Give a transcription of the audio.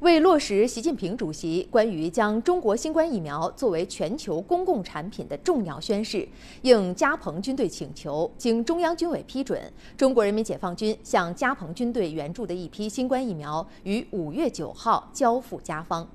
为落实习近平主席关于将中国新冠疫苗作为全球公共产品的重要宣誓，应加蓬军队请求，经中央军委批准，中国人民解放军向加蓬军队援助的一批新冠疫苗于五月九号交付加方。